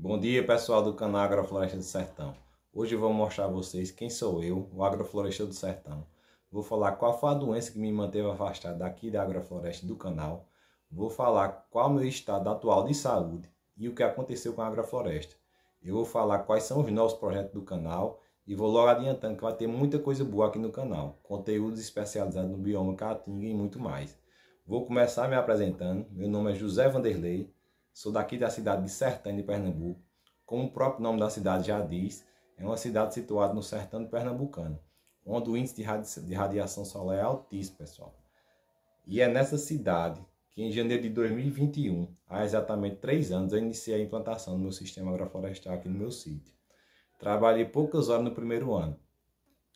Bom dia pessoal do canal Agrofloresta do Sertão. Hoje vou mostrar a vocês quem sou eu, o agrofloresta do sertão. Vou falar qual foi a doença que me manteve afastado daqui da agrofloresta do canal. Vou falar qual é o meu estado atual de saúde e o que aconteceu com a agrofloresta. Eu vou falar quais são os novos projetos do canal e vou logo adiantando que vai ter muita coisa boa aqui no canal. Conteúdos especializados no bioma caatinga e muito mais. Vou começar me apresentando. Meu nome é José Vanderlei, Sou daqui da cidade de Sertão de Pernambuco. Como o próprio nome da cidade já diz, é uma cidade situada no sertão pernambucano, onde o índice de, radi de radiação solar é altíssimo, pessoal. E é nessa cidade que, em janeiro de 2021, há exatamente três anos, eu iniciei a implantação do meu sistema agroflorestal aqui no meu sítio. Trabalhei poucas horas no primeiro ano,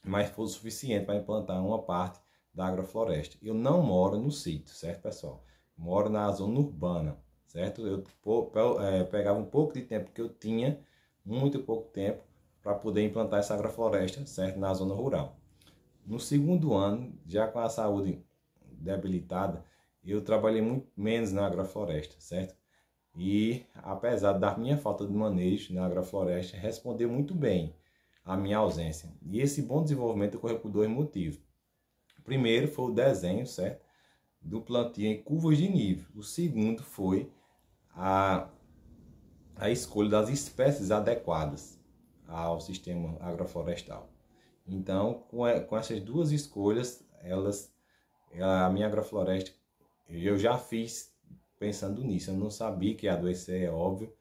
mas foi o suficiente para implantar uma parte da agrofloresta. Eu não moro no sítio, certo, pessoal? Moro na zona urbana, certo? Eu é, pegava um pouco de tempo que eu tinha, muito pouco tempo, para poder implantar essa agrofloresta, certo? Na zona rural. No segundo ano, já com a saúde debilitada, eu trabalhei muito menos na agrofloresta, certo? E apesar da minha falta de manejo na agrofloresta, respondeu muito bem à minha ausência. E esse bom desenvolvimento ocorreu por dois motivos. O primeiro foi o desenho, certo? Do plantio em curvas de nível. O segundo foi a, a escolha das espécies adequadas ao sistema agroflorestal. Então, com, com essas duas escolhas, elas é, a minha agrofloresta eu já fiz pensando nisso. Eu não sabia que adoecer, é óbvio,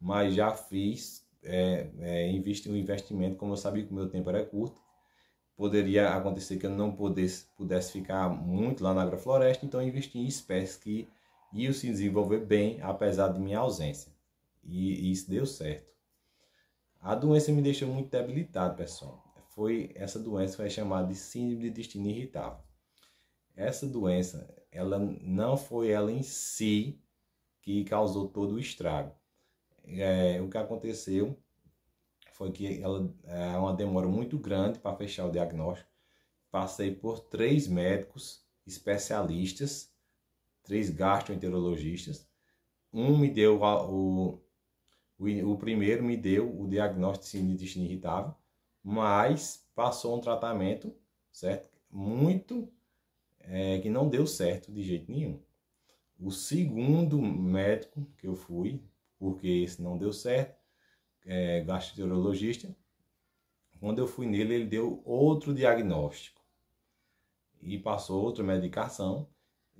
mas já fiz é, é, investi um investimento, como eu sabia que o meu tempo era curto, poderia acontecer que eu não pudesse, pudesse ficar muito lá na agrofloresta, então investi em espécies que e o se desenvolver bem, apesar de minha ausência. E, e isso deu certo. A doença me deixou muito debilitado, pessoal. Foi, essa doença foi chamada de síndrome de intestino irritável. Essa doença, ela não foi ela em si que causou todo o estrago. É, o que aconteceu foi que ela é uma demora muito grande para fechar o diagnóstico. Passei por três médicos especialistas três gastroenterologistas. Um me deu o, o, o primeiro me deu o diagnóstico de sinistro irritável, mas passou um tratamento, certo? Muito é, que não deu certo de jeito nenhum. O segundo médico que eu fui, porque esse não deu certo, é, gastroenterologista, quando eu fui nele, ele deu outro diagnóstico e passou outra medicação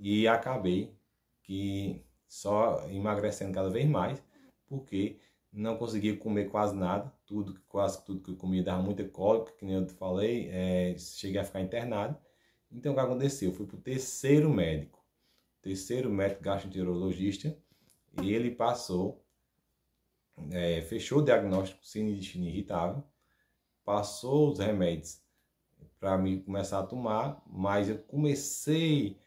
e acabei que só emagrecendo cada vez mais, porque não conseguia comer quase nada, tudo, quase tudo que eu comia dava muita cólica, que nem eu te falei, é, cheguei a ficar internado. Então o que aconteceu? Eu fui para o terceiro médico, terceiro médico gastroenterologista, e ele passou, é, fechou o diagnóstico sem intestino irritável, passou os remédios para mim começar a tomar, mas eu comecei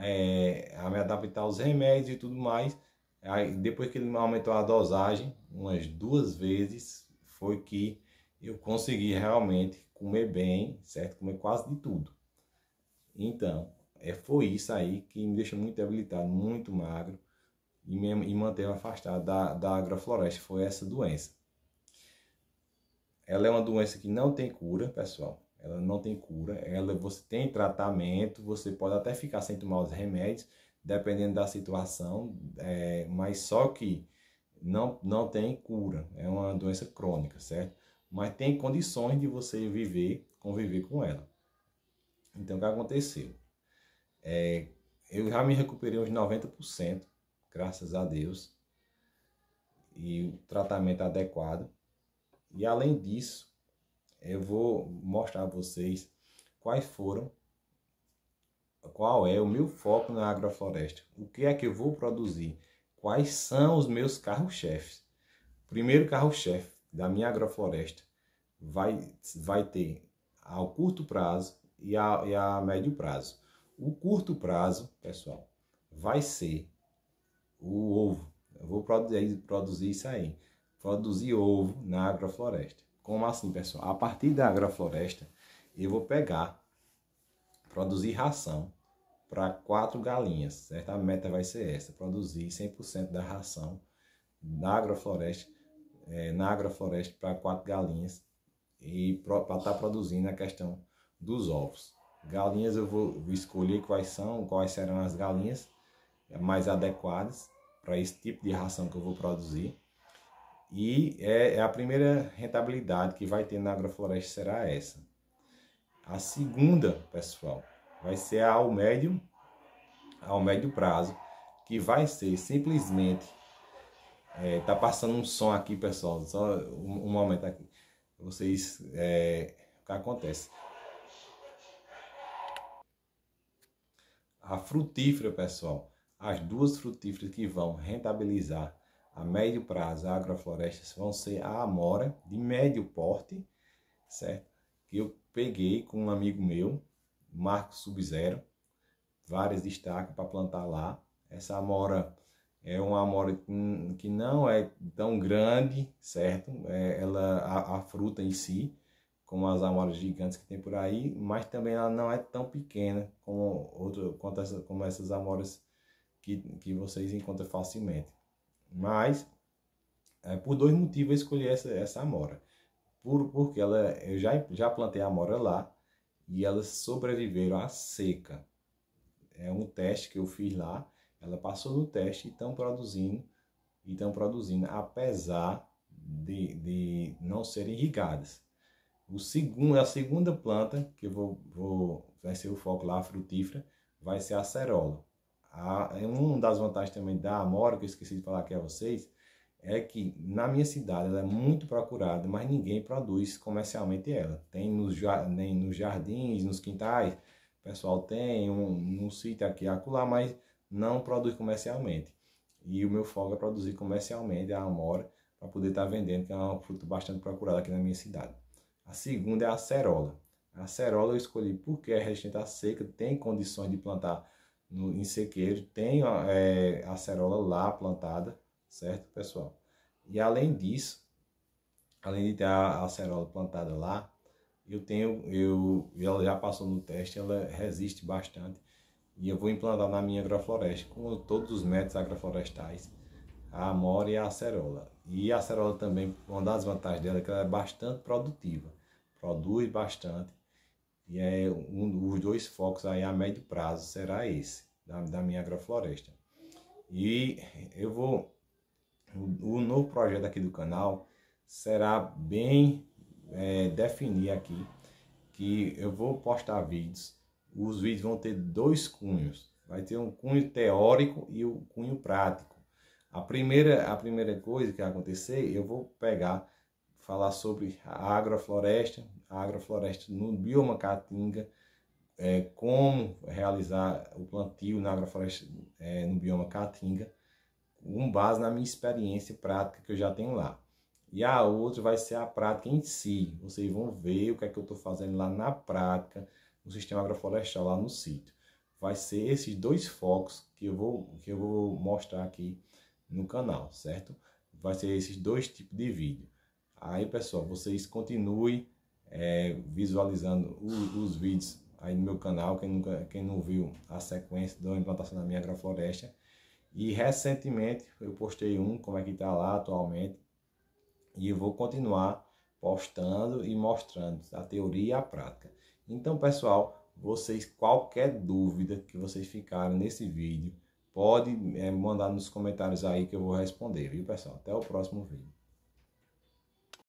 é, a me adaptar aos remédios e tudo mais. Aí, depois que ele aumentou a dosagem, umas duas vezes, foi que eu consegui realmente comer bem, certo? Comer quase de tudo. Então, é, foi isso aí que me deixou muito debilitado, muito magro e, me, e manteve afastado da, da agrofloresta. Foi essa doença. Ela é uma doença que não tem cura, pessoal. Ela não tem cura, ela você tem tratamento, você pode até ficar sem tomar os remédios, dependendo da situação, é, mas só que não, não tem cura, é uma doença crônica, certo? Mas tem condições de você viver, conviver com ela. Então, o que aconteceu? É, eu já me recuperei uns 90%, graças a Deus, e o tratamento adequado. E além disso, eu vou mostrar a vocês quais foram, qual é o meu foco na agrofloresta, o que é que eu vou produzir, quais são os meus carros-chefes. Primeiro carro-chefe da minha agrofloresta vai, vai ter ao curto prazo e a, e a médio prazo. O curto prazo, pessoal, vai ser o ovo. Eu vou produzir, produzir isso aí. Produzir ovo na agrofloresta. Como assim, pessoal? A partir da agrofloresta, eu vou pegar, produzir ração para quatro galinhas, certo? A meta vai ser essa, produzir 100% da ração na agrofloresta, é, na agrofloresta para quatro galinhas e para estar tá produzindo a questão dos ovos. Galinhas eu vou escolher quais são, quais serão as galinhas mais adequadas para esse tipo de ração que eu vou produzir. E é, é, a primeira rentabilidade que vai ter na agrofloresta será essa. A segunda, pessoal, vai ser ao médio, ao médio prazo, que vai ser simplesmente. É, tá passando um som aqui, pessoal, só um, um momento aqui. Vocês. É, o que acontece? A frutífera, pessoal, as duas frutíferas que vão rentabilizar a médio prazo, agroflorestas vão ser a amora de médio porte, certo? Que eu peguei com um amigo meu, Marco Subzero, várias destacas para plantar lá. Essa amora é uma amora que não é tão grande, certo? É, ela a, a, fruta em si, como as amoras gigantes que tem por aí, mas também ela não é tão pequena como outro, quanto essa, como essas amoras que, que vocês encontram facilmente. Mas, é, por dois motivos eu escolhi essa, essa amora. Por, porque ela, eu já, já plantei a amora lá e elas sobreviveram à seca. É um teste que eu fiz lá, ela passou no teste e estão produzindo, estão produzindo apesar de, de não serem irrigadas. O segundo, a segunda planta que eu vou, vou vai ser o foco lá, frutífera, vai ser a acerola. É uma das vantagens também da Amora, que eu esqueci de falar aqui a vocês, é que na minha cidade ela é muito procurada, mas ninguém produz comercialmente ela. Tem nos, jardins, nos quintais, o pessoal tem, um, num sítio aqui acolá, mas não produz comercialmente. E o meu foco é produzir comercialmente a Amora, para poder estar tá vendendo, que é um fruto bastante procurado aqui na minha cidade. A segunda é a acerola. A acerola eu escolhi porque é resistente à seca, tem condições de plantar no, em sequeiro, tem é, a acerola lá plantada, certo, pessoal? E além disso, além de ter a acerola plantada lá, eu tenho, eu, ela já passou no teste, ela resiste bastante. E eu vou implantar na minha agrofloresta, com todos os métodos agroflorestais, a amora e a acerola. E a acerola também, uma das vantagens dela é que ela é bastante produtiva, produz bastante e é um, dos dois focos aí a médio prazo será esse, da, da minha agrofloresta. E eu vou. O, o novo projeto aqui do canal será bem é, definir aqui que eu vou postar vídeos. Os vídeos vão ter dois cunhos. Vai ter um cunho teórico e o um cunho prático. A primeira, a primeira coisa que acontecer, eu vou pegar falar sobre a agrofloresta, a agrofloresta no bioma Caatinga, é, como realizar o plantio na agrofloresta é, no bioma Caatinga, com base na minha experiência prática que eu já tenho lá. E a outra vai ser a prática em si. Vocês vão ver o que é que eu estou fazendo lá na prática, no sistema agroflorestal, lá no sítio. Vai ser esses dois focos que eu vou, que eu vou mostrar aqui no canal, certo? Vai ser esses dois tipos de vídeo. Aí, pessoal, vocês continuem é, visualizando os, os, vídeos aí no meu canal, quem, nunca, quem não viu a sequência da implantação da minha agrofloresta. E recentemente eu postei um, como é que está lá atualmente, e eu vou continuar postando e mostrando a teoria e a prática. Então, pessoal, vocês qualquer dúvida que vocês ficaram nesse vídeo, pode é, mandar nos comentários aí que eu vou responder, viu, pessoal? Até o próximo vídeo.